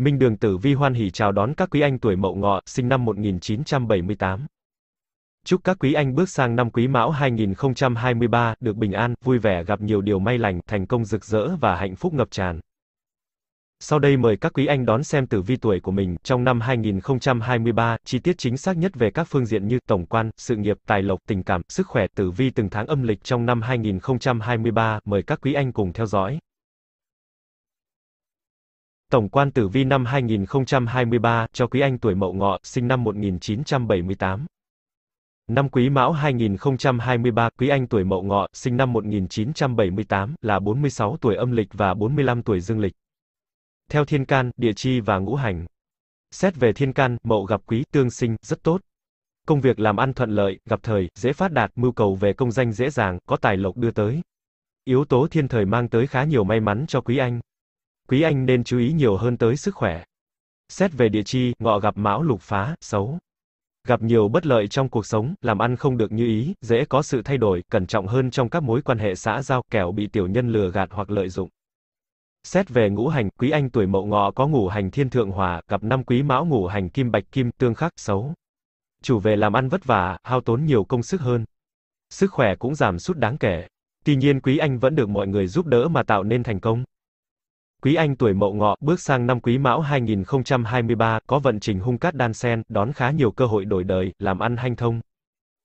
Minh Đường Tử Vi hoan hỉ chào đón các quý anh tuổi Mậu Ngọ, sinh năm 1978. Chúc các quý anh bước sang năm Quý Mão 2023 được bình an, vui vẻ gặp nhiều điều may lành, thành công rực rỡ và hạnh phúc ngập tràn. Sau đây mời các quý anh đón xem tử vi tuổi của mình trong năm 2023, chi tiết chính xác nhất về các phương diện như tổng quan, sự nghiệp, tài lộc, tình cảm, sức khỏe, tử vi từng tháng âm lịch trong năm 2023, mời các quý anh cùng theo dõi. Tổng quan tử vi năm 2023 cho quý anh tuổi Mậu Ngọ, sinh năm 1978. Năm Quý Mão 2023, Quý Anh tuổi Mậu Ngọ, sinh năm 1978, là 46 tuổi âm lịch và 45 tuổi dương lịch. Theo thiên can, địa chi và ngũ hành. Xét về thiên can, Mậu gặp Quý, tương sinh, rất tốt. Công việc làm ăn thuận lợi, gặp thời, dễ phát đạt, mưu cầu về công danh dễ dàng, có tài lộc đưa tới. Yếu tố thiên thời mang tới khá nhiều may mắn cho Quý Anh quý anh nên chú ý nhiều hơn tới sức khỏe. Xét về địa chi, ngọ gặp mão lục phá, xấu. Gặp nhiều bất lợi trong cuộc sống, làm ăn không được như ý, dễ có sự thay đổi, cẩn trọng hơn trong các mối quan hệ xã giao, kẻo bị tiểu nhân lừa gạt hoặc lợi dụng. Xét về ngũ hành, quý anh tuổi mậu ngọ có ngũ hành thiên thượng hòa, gặp năm quý mão ngũ hành kim bạch kim, tương khắc, xấu. Chủ về làm ăn vất vả, hao tốn nhiều công sức hơn. Sức khỏe cũng giảm sút đáng kể. Tuy nhiên quý anh vẫn được mọi người giúp đỡ mà tạo nên thành công. Quý Anh tuổi Mậu Ngọ bước sang năm Quý Mão 2023 có vận trình hung cát đan sen, đón khá nhiều cơ hội đổi đời, làm ăn hanh thông.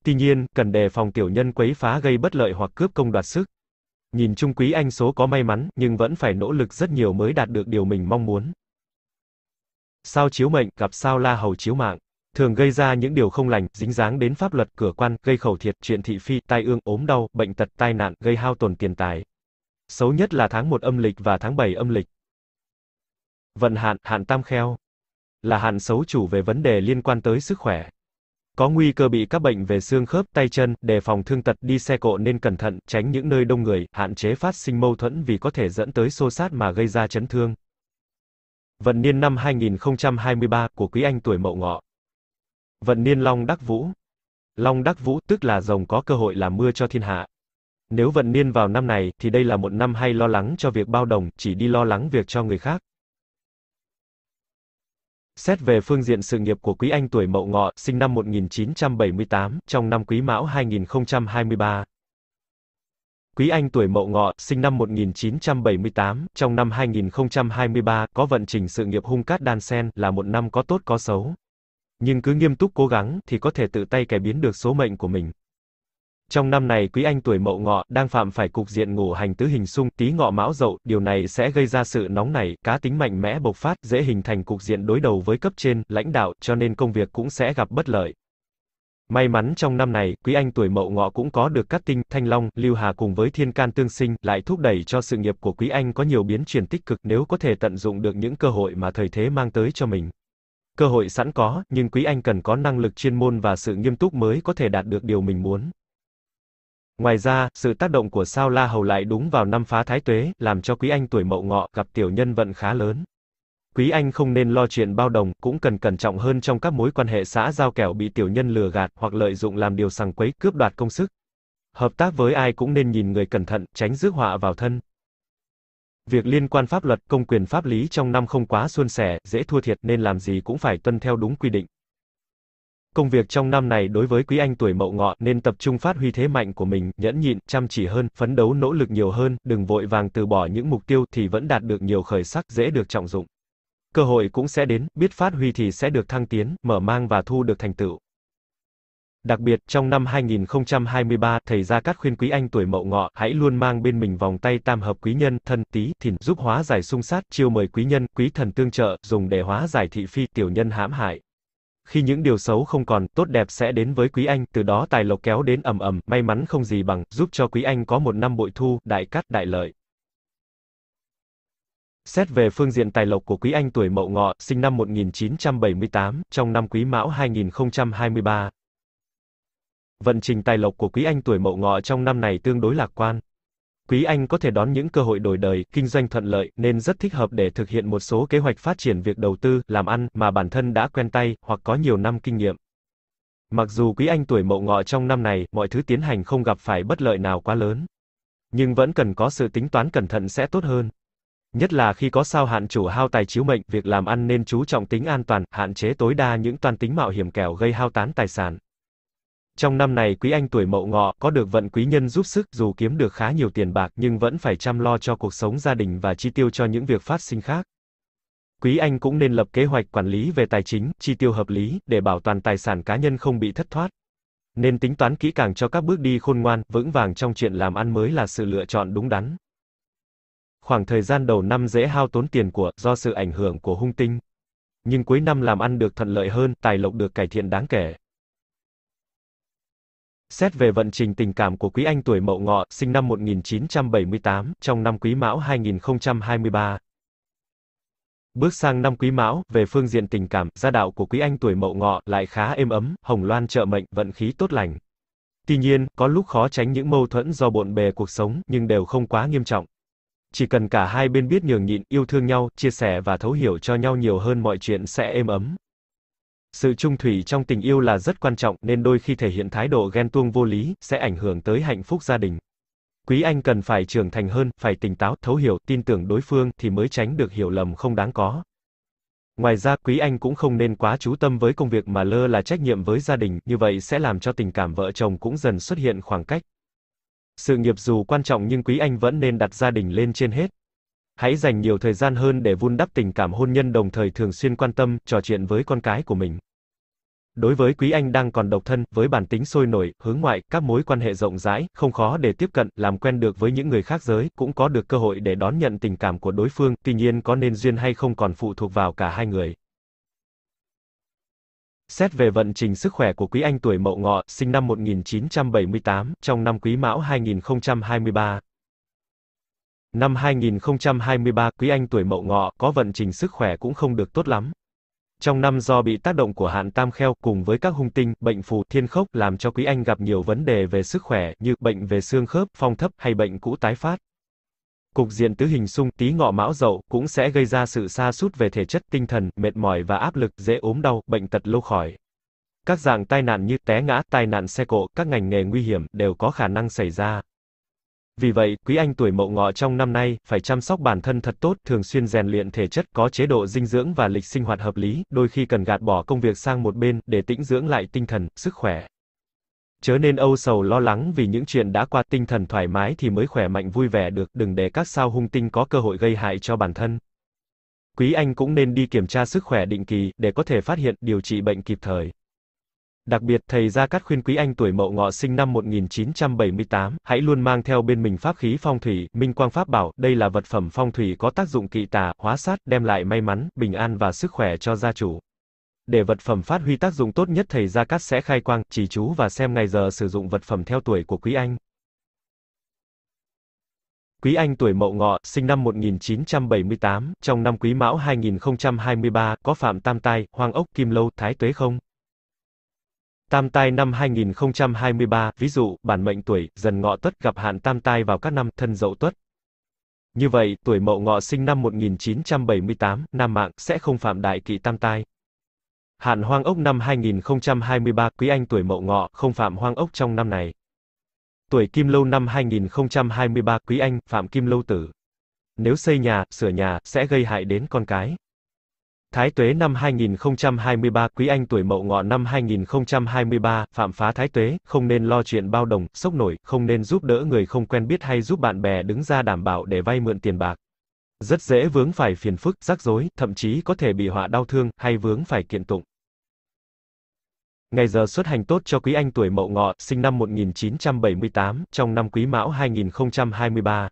Tuy nhiên, cần đề phòng tiểu nhân quấy phá gây bất lợi hoặc cướp công đoạt sức. Nhìn chung Quý Anh số có may mắn, nhưng vẫn phải nỗ lực rất nhiều mới đạt được điều mình mong muốn. Sao chiếu mệnh, gặp sao la hầu chiếu mạng, thường gây ra những điều không lành, dính dáng đến pháp luật, cửa quan, gây khẩu thiệt, chuyện thị phi, tai ương, ốm đau, bệnh tật, tai nạn, gây hao tổn tiền tài, Xấu nhất là tháng 1 âm lịch và tháng 7 âm lịch. Vận hạn, hạn tam kheo. Là hạn xấu chủ về vấn đề liên quan tới sức khỏe. Có nguy cơ bị các bệnh về xương khớp, tay chân, đề phòng thương tật đi xe cộ nên cẩn thận, tránh những nơi đông người, hạn chế phát sinh mâu thuẫn vì có thể dẫn tới xô sát mà gây ra chấn thương. Vận niên năm 2023 của quý anh tuổi Mậu Ngọ. Vận niên Long Đắc Vũ. Long Đắc Vũ tức là rồng có cơ hội làm mưa cho thiên hạ. Nếu vận niên vào năm này, thì đây là một năm hay lo lắng cho việc bao đồng, chỉ đi lo lắng việc cho người khác. Xét về phương diện sự nghiệp của Quý Anh tuổi Mậu Ngọ, sinh năm 1978, trong năm Quý Mão 2023. Quý Anh tuổi Mậu Ngọ, sinh năm 1978, trong năm 2023, có vận trình sự nghiệp hung cát đan sen, là một năm có tốt có xấu. Nhưng cứ nghiêm túc cố gắng, thì có thể tự tay cải biến được số mệnh của mình trong năm này quý anh tuổi mậu ngọ đang phạm phải cục diện ngủ hành tứ hình xung tí ngọ mão dậu, điều này sẽ gây ra sự nóng nảy, cá tính mạnh mẽ bộc phát, dễ hình thành cục diện đối đầu với cấp trên, lãnh đạo, cho nên công việc cũng sẽ gặp bất lợi. May mắn trong năm này, quý anh tuổi mậu ngọ cũng có được cát tinh, thanh long, lưu hà cùng với thiên can tương sinh, lại thúc đẩy cho sự nghiệp của quý anh có nhiều biến chuyển tích cực nếu có thể tận dụng được những cơ hội mà thời thế mang tới cho mình. Cơ hội sẵn có, nhưng quý anh cần có năng lực chuyên môn và sự nghiêm túc mới có thể đạt được điều mình muốn. Ngoài ra, sự tác động của sao La Hầu lại đúng vào năm phá thái tuế, làm cho Quý Anh tuổi mậu ngọ gặp tiểu nhân vận khá lớn. Quý Anh không nên lo chuyện bao đồng, cũng cần cẩn trọng hơn trong các mối quan hệ xã giao kẻo bị tiểu nhân lừa gạt hoặc lợi dụng làm điều sằng quấy, cướp đoạt công sức. Hợp tác với ai cũng nên nhìn người cẩn thận, tránh rước họa vào thân. Việc liên quan pháp luật, công quyền pháp lý trong năm không quá suôn sẻ, dễ thua thiệt nên làm gì cũng phải tuân theo đúng quy định. Công việc trong năm này đối với quý anh tuổi mậu ngọ nên tập trung phát huy thế mạnh của mình, nhẫn nhịn, chăm chỉ hơn, phấn đấu nỗ lực nhiều hơn, đừng vội vàng từ bỏ những mục tiêu thì vẫn đạt được nhiều khởi sắc, dễ được trọng dụng. Cơ hội cũng sẽ đến, biết phát huy thì sẽ được thăng tiến, mở mang và thu được thành tựu. Đặc biệt, trong năm 2023, thầy Gia Cát khuyên quý anh tuổi mậu ngọ, hãy luôn mang bên mình vòng tay tam hợp quý nhân, thân, tí, thìn, giúp hóa giải xung sát, chiêu mời quý nhân, quý thần tương trợ, dùng để hóa giải thị phi, tiểu nhân hãm hại, khi những điều xấu không còn, tốt đẹp sẽ đến với quý anh, từ đó tài lộc kéo đến ầm ầm, may mắn không gì bằng, giúp cho quý anh có một năm bội thu, đại cát đại lợi. Xét về phương diện tài lộc của quý anh tuổi Mậu Ngọ, sinh năm 1978, trong năm Quý Mão 2023. Vận trình tài lộc của quý anh tuổi Mậu Ngọ trong năm này tương đối lạc quan. Quý Anh có thể đón những cơ hội đổi đời, kinh doanh thuận lợi nên rất thích hợp để thực hiện một số kế hoạch phát triển việc đầu tư, làm ăn mà bản thân đã quen tay hoặc có nhiều năm kinh nghiệm. Mặc dù Quý Anh tuổi Mậu Ngọ trong năm này, mọi thứ tiến hành không gặp phải bất lợi nào quá lớn, nhưng vẫn cần có sự tính toán cẩn thận sẽ tốt hơn. Nhất là khi có sao hạn chủ hao tài chiếu mệnh, việc làm ăn nên chú trọng tính an toàn, hạn chế tối đa những toan tính mạo hiểm kẻo gây hao tán tài sản. Trong năm này quý anh tuổi mậu ngọ, có được vận quý nhân giúp sức, dù kiếm được khá nhiều tiền bạc nhưng vẫn phải chăm lo cho cuộc sống gia đình và chi tiêu cho những việc phát sinh khác. Quý anh cũng nên lập kế hoạch quản lý về tài chính, chi tiêu hợp lý, để bảo toàn tài sản cá nhân không bị thất thoát. Nên tính toán kỹ càng cho các bước đi khôn ngoan, vững vàng trong chuyện làm ăn mới là sự lựa chọn đúng đắn. Khoảng thời gian đầu năm dễ hao tốn tiền của, do sự ảnh hưởng của hung tinh. Nhưng cuối năm làm ăn được thuận lợi hơn, tài lộc được cải thiện đáng kể. Xét về vận trình tình cảm của Quý Anh tuổi Mậu Ngọ, sinh năm 1978, trong năm Quý Mão 2023. Bước sang năm Quý Mão, về phương diện tình cảm, gia đạo của Quý Anh tuổi Mậu Ngọ lại khá êm ấm, hồng loan trợ mệnh, vận khí tốt lành. Tuy nhiên, có lúc khó tránh những mâu thuẫn do bộn bề cuộc sống, nhưng đều không quá nghiêm trọng. Chỉ cần cả hai bên biết nhường nhịn, yêu thương nhau, chia sẻ và thấu hiểu cho nhau nhiều hơn mọi chuyện sẽ êm ấm. Sự trung thủy trong tình yêu là rất quan trọng nên đôi khi thể hiện thái độ ghen tuông vô lý sẽ ảnh hưởng tới hạnh phúc gia đình. Quý anh cần phải trưởng thành hơn, phải tỉnh táo, thấu hiểu, tin tưởng đối phương thì mới tránh được hiểu lầm không đáng có. Ngoài ra, quý anh cũng không nên quá chú tâm với công việc mà lơ là trách nhiệm với gia đình, như vậy sẽ làm cho tình cảm vợ chồng cũng dần xuất hiện khoảng cách. Sự nghiệp dù quan trọng nhưng quý anh vẫn nên đặt gia đình lên trên hết. Hãy dành nhiều thời gian hơn để vun đắp tình cảm hôn nhân đồng thời thường xuyên quan tâm, trò chuyện với con cái của mình. Đối với quý anh đang còn độc thân, với bản tính sôi nổi, hướng ngoại, các mối quan hệ rộng rãi, không khó để tiếp cận, làm quen được với những người khác giới, cũng có được cơ hội để đón nhận tình cảm của đối phương, tuy nhiên có nên duyên hay không còn phụ thuộc vào cả hai người. Xét về vận trình sức khỏe của quý anh tuổi Mậu Ngọ, sinh năm 1978, trong năm Quý Mão 2023, Năm 2023, quý anh tuổi mậu ngọ, có vận trình sức khỏe cũng không được tốt lắm. Trong năm do bị tác động của hạn tam kheo cùng với các hung tinh, bệnh phù, thiên khốc làm cho quý anh gặp nhiều vấn đề về sức khỏe như bệnh về xương khớp, phong thấp hay bệnh cũ tái phát. Cục diện tứ hình xung tí ngọ mão dậu cũng sẽ gây ra sự sa sút về thể chất tinh thần, mệt mỏi và áp lực, dễ ốm đau, bệnh tật lâu khỏi. Các dạng tai nạn như té ngã, tai nạn xe cộ, các ngành nghề nguy hiểm đều có khả năng xảy ra. Vì vậy, quý anh tuổi mậu ngọ trong năm nay, phải chăm sóc bản thân thật tốt, thường xuyên rèn luyện thể chất, có chế độ dinh dưỡng và lịch sinh hoạt hợp lý, đôi khi cần gạt bỏ công việc sang một bên, để tĩnh dưỡng lại tinh thần, sức khỏe. Chớ nên âu sầu lo lắng vì những chuyện đã qua tinh thần thoải mái thì mới khỏe mạnh vui vẻ được, đừng để các sao hung tinh có cơ hội gây hại cho bản thân. Quý anh cũng nên đi kiểm tra sức khỏe định kỳ, để có thể phát hiện, điều trị bệnh kịp thời. Đặc biệt, thầy Gia Cát khuyên quý anh tuổi Mậu Ngọ sinh năm 1978, hãy luôn mang theo bên mình pháp khí phong thủy, Minh Quang Pháp bảo, đây là vật phẩm phong thủy có tác dụng kỵ tà, hóa sát, đem lại may mắn, bình an và sức khỏe cho gia chủ. Để vật phẩm phát huy tác dụng tốt nhất thầy Gia Cát sẽ khai quang, chỉ chú và xem ngày giờ sử dụng vật phẩm theo tuổi của quý anh. Quý Anh tuổi Mậu Ngọ, sinh năm 1978, trong năm Quý Mão 2023, có Phạm Tam Tai, hoang Ốc, Kim Lâu, Thái Tuế không? Tam tai năm 2023, ví dụ, bản mệnh tuổi, dần ngọ tuất gặp hạn tam tai vào các năm thân dậu tuất. Như vậy, tuổi mậu ngọ sinh năm 1978, nam mạng, sẽ không phạm đại kỵ tam tai. Hạn hoang ốc năm 2023, quý anh tuổi mậu ngọ, không phạm hoang ốc trong năm này. Tuổi kim lâu năm 2023, quý anh, phạm kim lâu tử. Nếu xây nhà, sửa nhà, sẽ gây hại đến con cái. Thái tuế năm 2023, Quý Anh tuổi Mậu Ngọ năm 2023, phạm phá thái tuế, không nên lo chuyện bao đồng, sốc nổi, không nên giúp đỡ người không quen biết hay giúp bạn bè đứng ra đảm bảo để vay mượn tiền bạc. Rất dễ vướng phải phiền phức, rắc rối, thậm chí có thể bị họa đau thương hay vướng phải kiện tụng. Ngày giờ xuất hành tốt cho quý anh tuổi Mậu Ngọ, sinh năm 1978, trong năm Quý Mão 2023,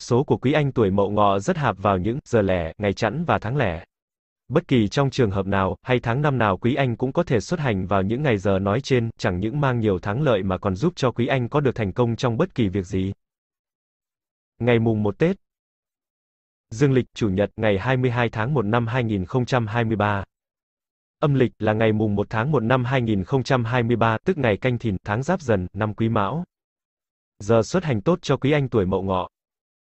Số của quý anh tuổi mậu ngọ rất hạp vào những giờ lẻ, ngày chẵn và tháng lẻ. Bất kỳ trong trường hợp nào, hay tháng năm nào quý anh cũng có thể xuất hành vào những ngày giờ nói trên, chẳng những mang nhiều thắng lợi mà còn giúp cho quý anh có được thành công trong bất kỳ việc gì. Ngày mùng 1 Tết Dương lịch, Chủ nhật, ngày 22 tháng 1 năm 2023 Âm lịch là ngày mùng 1 tháng 1 năm 2023, tức ngày canh thìn, tháng giáp dần, năm quý mão. Giờ xuất hành tốt cho quý anh tuổi mậu ngọ.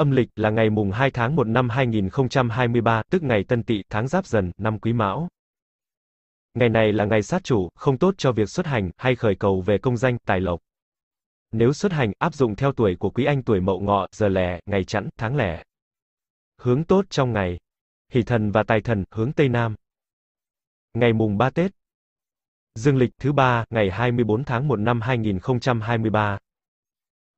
âm lịch là ngày mùng 2 tháng 1 năm 2023, tức ngày Tân Tỵ, tháng Giáp Dần, năm Quý Mão. Ngày này là ngày sát chủ, không tốt cho việc xuất hành hay khởi cầu về công danh, tài lộc. Nếu xuất hành, áp dụng theo tuổi của quý anh tuổi Mậu Ngọ, giờ lẻ, ngày chẵn, tháng lẻ. Hướng tốt trong ngày. Hỷ thần và tài thần, hướng Tây Nam. Ngày mùng 3 Tết. Dương lịch thứ ba, ngày 24 tháng 1 năm 2023.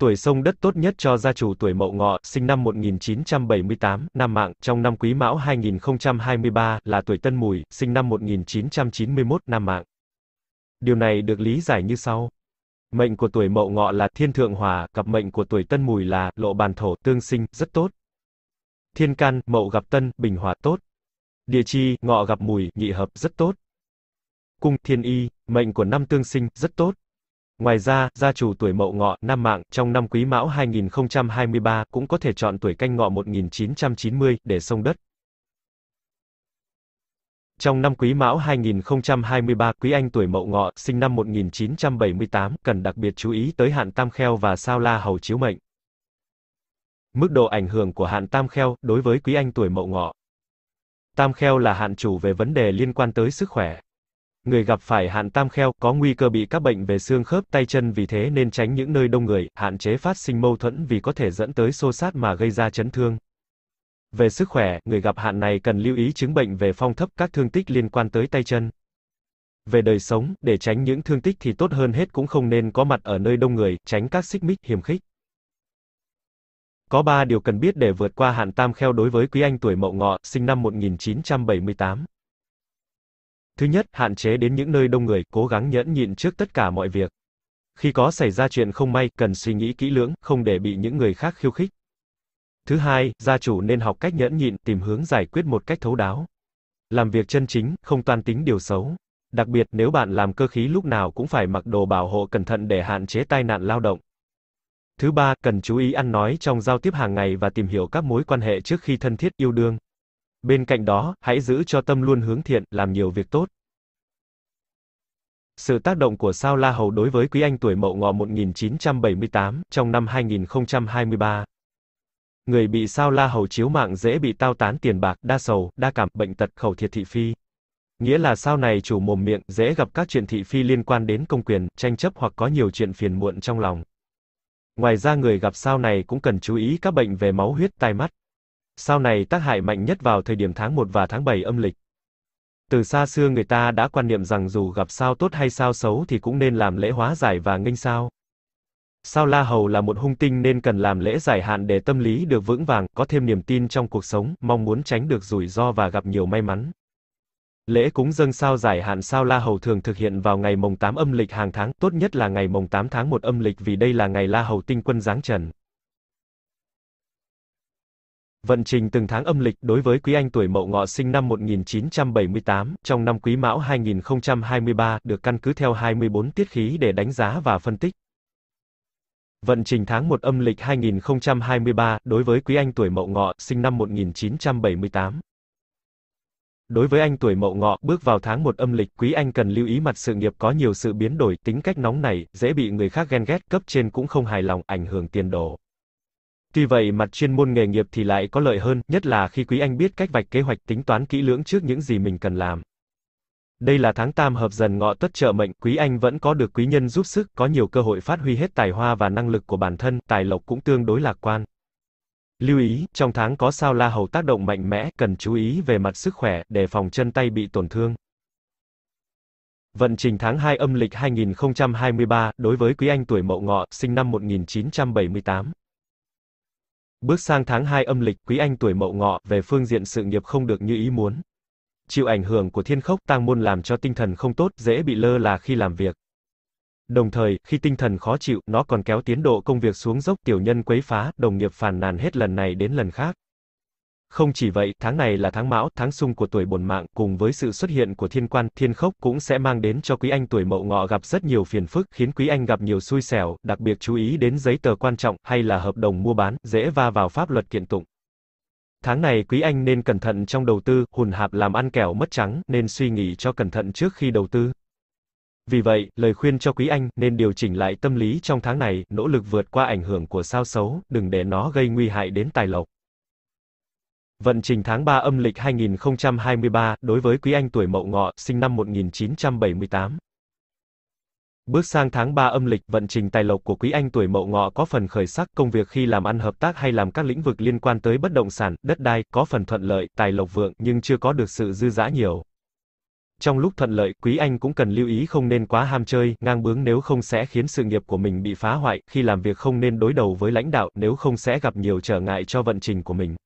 Tuổi sông đất tốt nhất cho gia chủ tuổi Mậu Ngọ, sinh năm 1978, năm mạng, trong năm Quý Mão 2023 là tuổi Tân Mùi, sinh năm 1991, năm mạng. Điều này được lý giải như sau. Mệnh của tuổi Mậu Ngọ là Thiên Thượng Hòa, cặp mệnh của tuổi Tân Mùi là Lộ Bàn Thổ, tương sinh, rất tốt. Thiên Can, Mậu gặp Tân, Bình Hòa tốt. Địa chi, Ngọ gặp Mùi, nhị hợp, rất tốt. Cung, Thiên Y, mệnh của năm tương sinh, rất tốt. Ngoài ra, gia chủ tuổi Mậu Ngọ, Nam Mạng, trong năm Quý Mão 2023 cũng có thể chọn tuổi Canh Ngọ 1990 để sông đất. Trong năm Quý Mão 2023, Quý Anh tuổi Mậu Ngọ, sinh năm 1978, cần đặc biệt chú ý tới hạn Tam Kheo và Sao La Hầu chiếu mệnh. Mức độ ảnh hưởng của hạn Tam Kheo đối với Quý Anh tuổi Mậu Ngọ. Tam Kheo là hạn chủ về vấn đề liên quan tới sức khỏe. Người gặp phải hạn tam kheo có nguy cơ bị các bệnh về xương khớp tay chân vì thế nên tránh những nơi đông người, hạn chế phát sinh mâu thuẫn vì có thể dẫn tới xô sát mà gây ra chấn thương. Về sức khỏe, người gặp hạn này cần lưu ý chứng bệnh về phong thấp các thương tích liên quan tới tay chân. Về đời sống, để tránh những thương tích thì tốt hơn hết cũng không nên có mặt ở nơi đông người, tránh các xích mích, hiểm khích. Có 3 điều cần biết để vượt qua hạn tam kheo đối với quý anh tuổi mậu ngọ, sinh năm 1978. Thứ nhất, hạn chế đến những nơi đông người, cố gắng nhẫn nhịn trước tất cả mọi việc. Khi có xảy ra chuyện không may, cần suy nghĩ kỹ lưỡng, không để bị những người khác khiêu khích. Thứ hai, gia chủ nên học cách nhẫn nhịn, tìm hướng giải quyết một cách thấu đáo. Làm việc chân chính, không toan tính điều xấu. Đặc biệt nếu bạn làm cơ khí lúc nào cũng phải mặc đồ bảo hộ cẩn thận để hạn chế tai nạn lao động. Thứ ba, cần chú ý ăn nói trong giao tiếp hàng ngày và tìm hiểu các mối quan hệ trước khi thân thiết yêu đương. Bên cạnh đó, hãy giữ cho tâm luôn hướng thiện, làm nhiều việc tốt. Sự tác động của sao La Hầu đối với quý anh tuổi Mậu Ngọ 1978 trong năm 2023. Người bị sao La Hầu chiếu mạng dễ bị tao tán tiền bạc, đa sầu, đa cảm, bệnh tật, khẩu thiệt thị phi. Nghĩa là sao này chủ mồm miệng, dễ gặp các chuyện thị phi liên quan đến công quyền, tranh chấp hoặc có nhiều chuyện phiền muộn trong lòng. Ngoài ra người gặp sao này cũng cần chú ý các bệnh về máu huyết, tai mắt. Sau này tác hại mạnh nhất vào thời điểm tháng 1 và tháng 7 âm lịch. Từ xa xưa người ta đã quan niệm rằng dù gặp sao tốt hay sao xấu thì cũng nên làm lễ hóa giải và nghênh sao. Sao La Hầu là một hung tinh nên cần làm lễ giải hạn để tâm lý được vững vàng, có thêm niềm tin trong cuộc sống, mong muốn tránh được rủi ro và gặp nhiều may mắn. Lễ cúng dâng sao giải hạn sao La Hầu thường thực hiện vào ngày mồng 8 âm lịch hàng tháng, tốt nhất là ngày mồng 8 tháng 1 âm lịch vì đây là ngày La Hầu tinh quân giáng trần. Vận trình từng tháng âm lịch đối với quý anh tuổi Mậu Ngọ sinh năm 1978, trong năm Quý Mão 2023 được căn cứ theo 24 tiết khí để đánh giá và phân tích. Vận trình tháng 1 âm lịch 2023 đối với quý anh tuổi Mậu Ngọ sinh năm 1978. Đối với anh tuổi Mậu Ngọ, bước vào tháng 1 âm lịch, quý anh cần lưu ý mặt sự nghiệp có nhiều sự biến đổi, tính cách nóng nảy, dễ bị người khác ghen ghét, cấp trên cũng không hài lòng, ảnh hưởng tiền đồ. Tuy vậy mặt chuyên môn nghề nghiệp thì lại có lợi hơn, nhất là khi quý anh biết cách vạch kế hoạch tính toán kỹ lưỡng trước những gì mình cần làm. Đây là tháng tam hợp dần ngọ tất trợ mệnh, quý anh vẫn có được quý nhân giúp sức, có nhiều cơ hội phát huy hết tài hoa và năng lực của bản thân, tài lộc cũng tương đối lạc quan. Lưu ý, trong tháng có sao la hầu tác động mạnh mẽ, cần chú ý về mặt sức khỏe, để phòng chân tay bị tổn thương. Vận trình tháng 2 âm lịch 2023, đối với quý anh tuổi mậu ngọ, sinh năm 1978. Bước sang tháng 2 âm lịch, quý anh tuổi mậu ngọ, về phương diện sự nghiệp không được như ý muốn. Chịu ảnh hưởng của thiên khốc tang môn làm cho tinh thần không tốt, dễ bị lơ là khi làm việc. Đồng thời, khi tinh thần khó chịu, nó còn kéo tiến độ công việc xuống dốc, tiểu nhân quấy phá, đồng nghiệp phàn nàn hết lần này đến lần khác. Không chỉ vậy, tháng này là tháng mão, tháng sung của tuổi bổn mạng, cùng với sự xuất hiện của thiên quan, thiên khốc cũng sẽ mang đến cho quý anh tuổi mậu ngọ gặp rất nhiều phiền phức, khiến quý anh gặp nhiều xui xẻo, đặc biệt chú ý đến giấy tờ quan trọng, hay là hợp đồng mua bán, dễ va vào pháp luật kiện tụng. Tháng này quý anh nên cẩn thận trong đầu tư, hùn hạp làm ăn kẻo mất trắng, nên suy nghĩ cho cẩn thận trước khi đầu tư. Vì vậy, lời khuyên cho quý anh nên điều chỉnh lại tâm lý trong tháng này, nỗ lực vượt qua ảnh hưởng của sao xấu, đừng để nó gây nguy hại đến tài lộc. Vận trình tháng 3 âm lịch 2023 đối với quý anh tuổi Mậu Ngọ, sinh năm 1978. Bước sang tháng 3 âm lịch, vận trình tài lộc của quý anh tuổi Mậu Ngọ có phần khởi sắc, công việc khi làm ăn hợp tác hay làm các lĩnh vực liên quan tới bất động sản, đất đai có phần thuận lợi, tài lộc vượng nhưng chưa có được sự dư dã nhiều. Trong lúc thuận lợi, quý anh cũng cần lưu ý không nên quá ham chơi, ngang bướng nếu không sẽ khiến sự nghiệp của mình bị phá hoại, khi làm việc không nên đối đầu với lãnh đạo, nếu không sẽ gặp nhiều trở ngại cho vận trình của mình.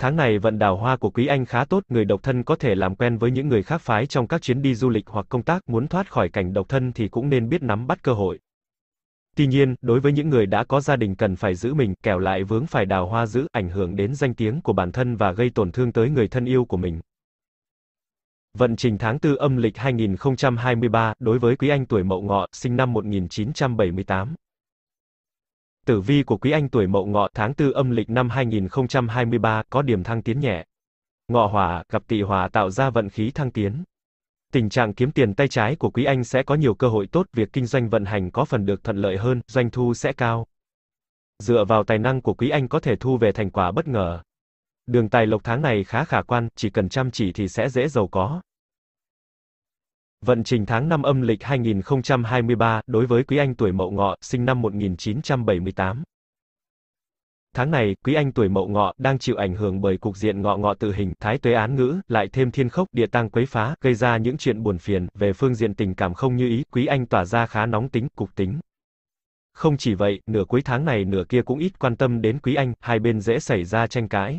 Tháng này vận đào hoa của Quý Anh khá tốt, người độc thân có thể làm quen với những người khác phái trong các chuyến đi du lịch hoặc công tác, muốn thoát khỏi cảnh độc thân thì cũng nên biết nắm bắt cơ hội. Tuy nhiên, đối với những người đã có gia đình cần phải giữ mình, kẻo lại vướng phải đào hoa giữ, ảnh hưởng đến danh tiếng của bản thân và gây tổn thương tới người thân yêu của mình. Vận trình tháng 4 âm lịch 2023, đối với Quý Anh tuổi Mậu Ngọ, sinh năm 1978. Tử vi của quý anh tuổi Mậu Ngọ tháng 4 âm lịch năm 2023 có điểm thăng tiến nhẹ. Ngọ hỏa gặp tỵ hỏa tạo ra vận khí thăng tiến. Tình trạng kiếm tiền tay trái của quý anh sẽ có nhiều cơ hội tốt, việc kinh doanh vận hành có phần được thuận lợi hơn, doanh thu sẽ cao. Dựa vào tài năng của quý anh có thể thu về thành quả bất ngờ. Đường tài lộc tháng này khá khả quan, chỉ cần chăm chỉ thì sẽ dễ giàu có. Vận trình tháng 5 âm lịch 2023 đối với quý anh tuổi Mậu Ngọ, sinh năm 1978. Tháng này, quý anh tuổi Mậu Ngọ đang chịu ảnh hưởng bởi cục diện Ngọ Ngọ tự hình, thái tuế án ngữ, lại thêm thiên khốc, địa tăng quấy phá, gây ra những chuyện buồn phiền, về phương diện tình cảm không như ý, quý anh tỏa ra khá nóng tính, cục tính. Không chỉ vậy, nửa cuối tháng này nửa kia cũng ít quan tâm đến quý anh, hai bên dễ xảy ra tranh cãi.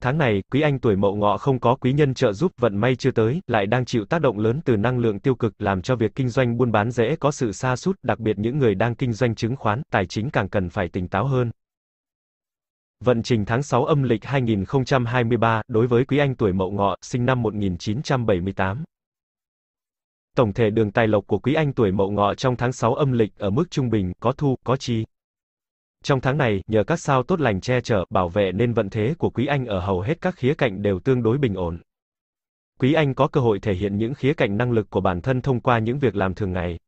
Tháng này, quý anh tuổi mậu ngọ không có quý nhân trợ giúp vận may chưa tới, lại đang chịu tác động lớn từ năng lượng tiêu cực, làm cho việc kinh doanh buôn bán dễ có sự sa sút, đặc biệt những người đang kinh doanh chứng khoán, tài chính càng cần phải tỉnh táo hơn. Vận trình tháng 6 âm lịch 2023, đối với quý anh tuổi mậu ngọ, sinh năm 1978. Tổng thể đường tài lộc của quý anh tuổi mậu ngọ trong tháng 6 âm lịch ở mức trung bình, có thu, có chi. Trong tháng này, nhờ các sao tốt lành che chở, bảo vệ nên vận thế của Quý Anh ở hầu hết các khía cạnh đều tương đối bình ổn. Quý Anh có cơ hội thể hiện những khía cạnh năng lực của bản thân thông qua những việc làm thường ngày.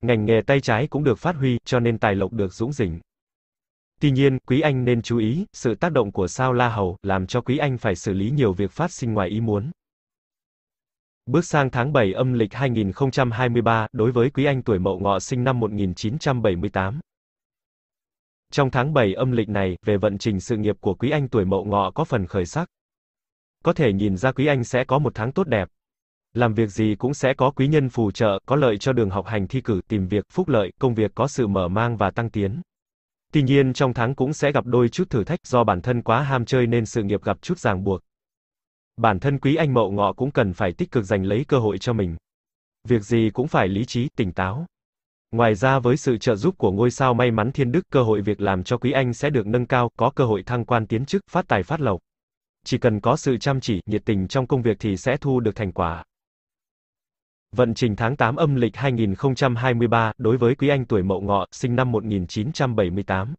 Ngành nghề tay trái cũng được phát huy, cho nên tài lộc được dũng dỉnh. Tuy nhiên, Quý Anh nên chú ý, sự tác động của sao La Hầu làm cho Quý Anh phải xử lý nhiều việc phát sinh ngoài ý muốn. Bước sang tháng 7 âm lịch 2023, đối với Quý Anh tuổi Mậu Ngọ sinh năm 1978. Trong tháng 7 âm lịch này, về vận trình sự nghiệp của Quý Anh tuổi Mậu Ngọ có phần khởi sắc. Có thể nhìn ra Quý Anh sẽ có một tháng tốt đẹp. Làm việc gì cũng sẽ có quý nhân phù trợ, có lợi cho đường học hành thi cử, tìm việc, phúc lợi, công việc có sự mở mang và tăng tiến. Tuy nhiên trong tháng cũng sẽ gặp đôi chút thử thách do bản thân quá ham chơi nên sự nghiệp gặp chút ràng buộc. Bản thân Quý Anh Mậu Ngọ cũng cần phải tích cực giành lấy cơ hội cho mình. Việc gì cũng phải lý trí, tỉnh táo. Ngoài ra với sự trợ giúp của ngôi sao may mắn thiên đức, cơ hội việc làm cho Quý Anh sẽ được nâng cao, có cơ hội thăng quan tiến chức, phát tài phát lộc. Chỉ cần có sự chăm chỉ, nhiệt tình trong công việc thì sẽ thu được thành quả. Vận trình tháng 8 âm lịch 2023 đối với Quý Anh tuổi Mậu Ngọ, sinh năm 1978.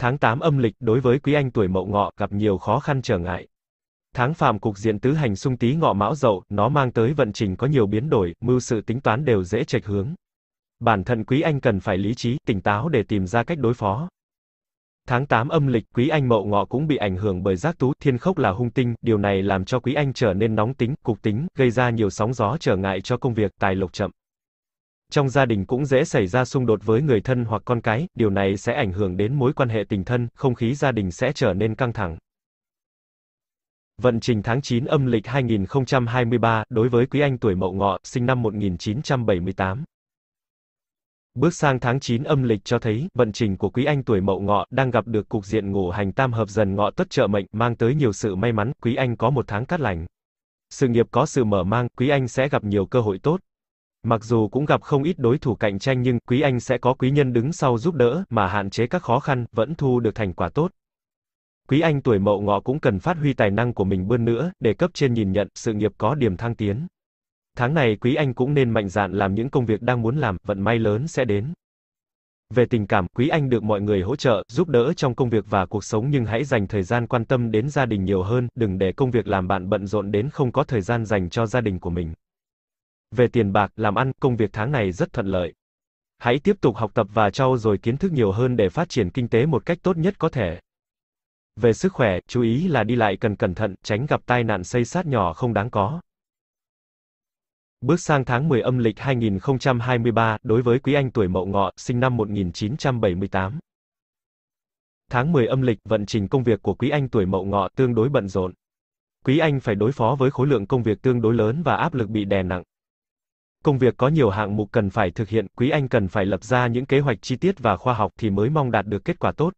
Tháng 8 âm lịch đối với Quý Anh tuổi Mậu Ngọ gặp nhiều khó khăn trở ngại. Tháng phạm cục diện tứ hành xung tý ngọ mão dậu, nó mang tới vận trình có nhiều biến đổi, mưu sự tính toán đều dễ chệch hướng bản thân Quý Anh cần phải lý trí, tỉnh táo để tìm ra cách đối phó. Tháng 8 âm lịch, Quý Anh Mậu Ngọ cũng bị ảnh hưởng bởi giác tú, thiên khốc là hung tinh, điều này làm cho Quý Anh trở nên nóng tính, cục tính, gây ra nhiều sóng gió trở ngại cho công việc, tài lộc chậm. Trong gia đình cũng dễ xảy ra xung đột với người thân hoặc con cái, điều này sẽ ảnh hưởng đến mối quan hệ tình thân, không khí gia đình sẽ trở nên căng thẳng. Vận trình tháng 9 âm lịch 2023, đối với Quý Anh tuổi Mậu Ngọ, sinh năm 1978. Bước sang tháng 9 âm lịch cho thấy, vận trình của quý anh tuổi mậu ngọ đang gặp được cục diện ngũ hành tam hợp dần ngọ tất trợ mệnh, mang tới nhiều sự may mắn, quý anh có một tháng cát lành. Sự nghiệp có sự mở mang, quý anh sẽ gặp nhiều cơ hội tốt. Mặc dù cũng gặp không ít đối thủ cạnh tranh nhưng quý anh sẽ có quý nhân đứng sau giúp đỡ mà hạn chế các khó khăn, vẫn thu được thành quả tốt. Quý anh tuổi mậu ngọ cũng cần phát huy tài năng của mình bươn nữa để cấp trên nhìn nhận, sự nghiệp có điểm thăng tiến. Tháng này quý anh cũng nên mạnh dạn làm những công việc đang muốn làm, vận may lớn sẽ đến. Về tình cảm, quý anh được mọi người hỗ trợ, giúp đỡ trong công việc và cuộc sống nhưng hãy dành thời gian quan tâm đến gia đình nhiều hơn, đừng để công việc làm bạn bận rộn đến không có thời gian dành cho gia đình của mình. Về tiền bạc, làm ăn, công việc tháng này rất thuận lợi. Hãy tiếp tục học tập và trau dồi kiến thức nhiều hơn để phát triển kinh tế một cách tốt nhất có thể. Về sức khỏe, chú ý là đi lại cần cẩn thận, tránh gặp tai nạn xây sát nhỏ không đáng có. Bước sang tháng 10 âm lịch 2023, đối với quý anh tuổi Mậu Ngọ, sinh năm 1978. Tháng 10 âm lịch, vận trình công việc của quý anh tuổi Mậu Ngọ tương đối bận rộn. Quý anh phải đối phó với khối lượng công việc tương đối lớn và áp lực bị đè nặng. Công việc có nhiều hạng mục cần phải thực hiện, quý anh cần phải lập ra những kế hoạch chi tiết và khoa học thì mới mong đạt được kết quả tốt.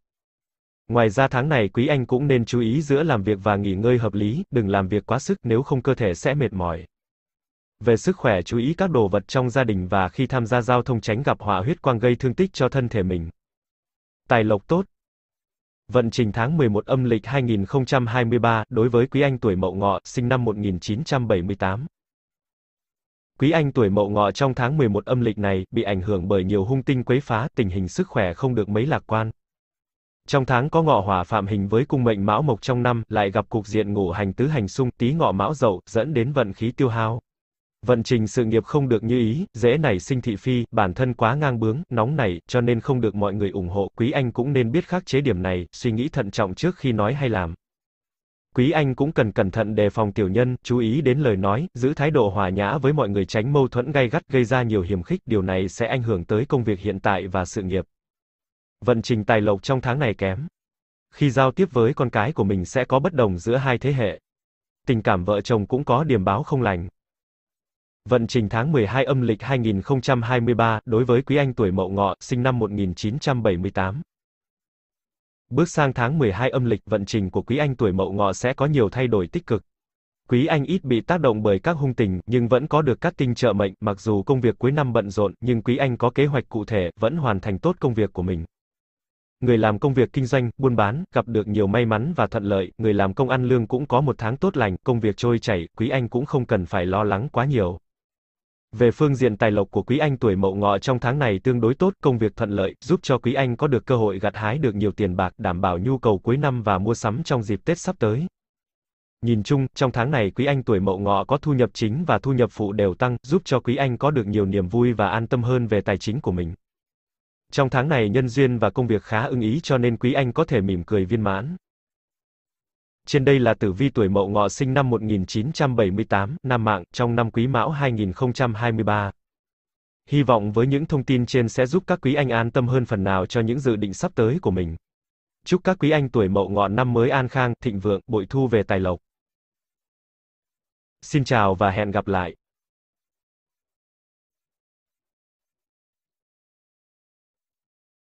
Ngoài ra tháng này quý anh cũng nên chú ý giữa làm việc và nghỉ ngơi hợp lý, đừng làm việc quá sức nếu không cơ thể sẽ mệt mỏi. Về sức khỏe chú ý các đồ vật trong gia đình và khi tham gia giao thông tránh gặp hỏa huyết quang gây thương tích cho thân thể mình. Tài lộc tốt. Vận trình tháng 11 âm lịch 2023 đối với quý anh tuổi Mậu Ngọ, sinh năm 1978. Quý anh tuổi Mậu Ngọ trong tháng 11 âm lịch này bị ảnh hưởng bởi nhiều hung tinh quấy phá, tình hình sức khỏe không được mấy lạc quan. Trong tháng có ngọ hỏa phạm hình với cung mệnh mão mộc trong năm, lại gặp cục diện ngũ hành tứ hành xung, tí ngọ mão dậu, dẫn đến vận khí tiêu hao. Vận trình sự nghiệp không được như ý, dễ nảy sinh thị phi, bản thân quá ngang bướng, nóng nảy, cho nên không được mọi người ủng hộ. Quý Anh cũng nên biết khắc chế điểm này, suy nghĩ thận trọng trước khi nói hay làm. Quý Anh cũng cần cẩn thận đề phòng tiểu nhân, chú ý đến lời nói, giữ thái độ hòa nhã với mọi người tránh mâu thuẫn gay gắt gây ra nhiều hiểm khích, điều này sẽ ảnh hưởng tới công việc hiện tại và sự nghiệp. Vận trình tài lộc trong tháng này kém. Khi giao tiếp với con cái của mình sẽ có bất đồng giữa hai thế hệ. Tình cảm vợ chồng cũng có điểm báo không lành. Vận trình tháng 12 âm lịch 2023 đối với quý anh tuổi Mậu Ngọ, sinh năm 1978. Bước sang tháng 12 âm lịch, vận trình của quý anh tuổi Mậu Ngọ sẽ có nhiều thay đổi tích cực. Quý anh ít bị tác động bởi các hung tình, nhưng vẫn có được các tinh trợ mệnh, mặc dù công việc cuối năm bận rộn, nhưng quý anh có kế hoạch cụ thể, vẫn hoàn thành tốt công việc của mình. Người làm công việc kinh doanh, buôn bán, gặp được nhiều may mắn và thuận lợi, người làm công ăn lương cũng có một tháng tốt lành, công việc trôi chảy, quý anh cũng không cần phải lo lắng quá nhiều. Về phương diện tài lộc của Quý Anh tuổi mậu ngọ trong tháng này tương đối tốt, công việc thuận lợi, giúp cho Quý Anh có được cơ hội gặt hái được nhiều tiền bạc, đảm bảo nhu cầu cuối năm và mua sắm trong dịp Tết sắp tới. Nhìn chung, trong tháng này Quý Anh tuổi mậu ngọ có thu nhập chính và thu nhập phụ đều tăng, giúp cho Quý Anh có được nhiều niềm vui và an tâm hơn về tài chính của mình. Trong tháng này nhân duyên và công việc khá ưng ý cho nên Quý Anh có thể mỉm cười viên mãn. Trên đây là tử vi tuổi Mậu Ngọ sinh năm 1978, Nam Mạng, trong năm Quý Mão 2023. Hy vọng với những thông tin trên sẽ giúp các quý anh an tâm hơn phần nào cho những dự định sắp tới của mình. Chúc các quý anh tuổi Mậu Ngọ năm mới an khang, thịnh vượng, bội thu về tài lộc. Xin chào và hẹn gặp lại.